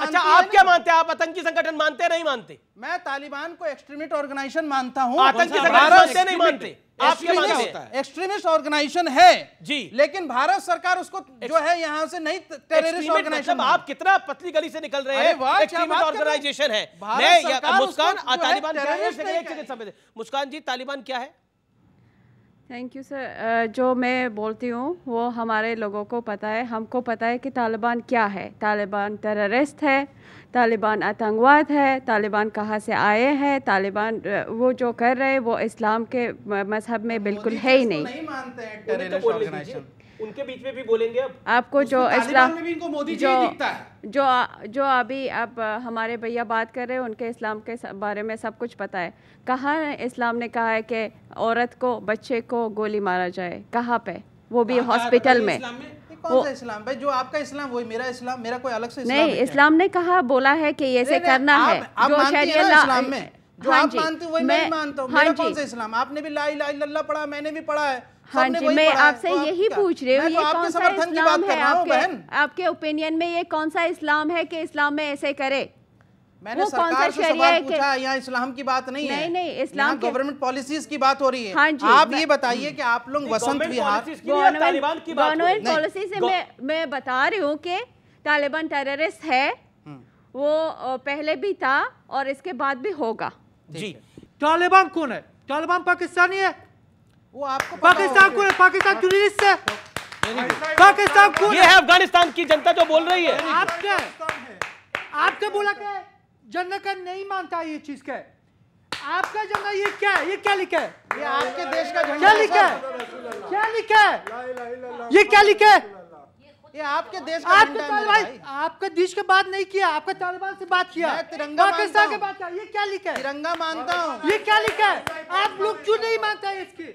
अच्छा आप क्या मानते हैं आप आतंकी संगठन मानते नहीं मानते मैं तालिबान को एक्सट्रीमिस्ट ऑर्गेनाइजेशन मानता हूँ आतंकी संगठन नहीं मानते एक्सट्रीमिस्ट ऑर्गेनाइजेशन है जी लेकिन भारत सरकार उसको जो है यहाँ से नहीं टेररिस्ट ऑर्गेनाइजेशन मतलब आप कितना पतली गली से निकल रहे हैं है मुस्कान जी तालिबान क्या है थैंक यू सर जो मैं बोलती हूँ वो हमारे लोगों को पता है हमको पता है कि तालिबान क्या है तालिबान टेररिस्ट है तालिबान आतंकवाद है तालिबान कहाँ से आए हैं तालिबान uh, वो जो कर रहे हैं वो इस्लाम के मजहब में बिल्कुल है ही नहीं, नहीं मानते हैं उनके बीच में भी बोलेंगे अब आपको जो इस्लाम में भी इनको मोदी जो, जी दिखता है जो जो अभी आप हमारे भैया बात कर रहे हैं उनके इस्लाम के बारे में सब कुछ पता है कहाँ इस्लाम ने कहा है कि औरत को बच्चे को गोली मारा जाए कहाँ पे वो भी हॉस्पिटल में कौन सा इस्लाम भाई जो आपका इस्लाम वही मेरा इस्लाम मेरा कोई अलग से इस्लाम नहीं इस्लाम ने कहा बोला है कि ये से करना है जो में जो हाँ आप मानते हो वही मैं मानता हूँ हाँ मेरा कौन सा इस्लाम आपने भी ला इला पढ़ा मैंने भी पढ़ा है हाँ जी मैं आपसे तो आप यही पूछ रही हूँ तो ये कौन सा इस्लाम है आपके आपके ओपिनियन में ये कौन सा इस्लाम है कि इस्लाम में ऐसे करे मैंने कौन सा सवाल पूछा यहाँ इस्लाम की बात नहीं, नहीं है नहीं नहीं इस्लाम गवर्नमेंट पॉलिसीज की बात हो रही है हाँ आप ये बताइए कि आप लोग वसंत पॉलिसी से मैं बता रही हूँ की तालिबान टेररिस्ट है हम्म। वो पहले भी था और इसके बाद भी होगा जी तालिबान कौन है तालिबान पाकिस्तानी है वो आपको पाकिस्तान कौन है पाकिस्तान टूरिस्ट है हाँ। पाकिस्तान कौन ये है अफगानिस्तान की जनता जो बोल रही है आप क्या आप क्या बोला क्या जनता का नहीं मानता ये चीज क्या आपका झंडा ये क्या है ये क्या लिखा है ये आपके देश का झंडा क्या लिखा है क्या लिखा है ये क्या लिखा है ये आपके देश का आपके तालिबान आपके देश के बात नहीं किया आपके तालिबान से बात किया तिरंगा पाकिस्तान के बात किया ये क्या लिखा है तिरंगा मानता हूँ ये क्या लिखा है आप लोग क्यों नहीं मानता है इसकी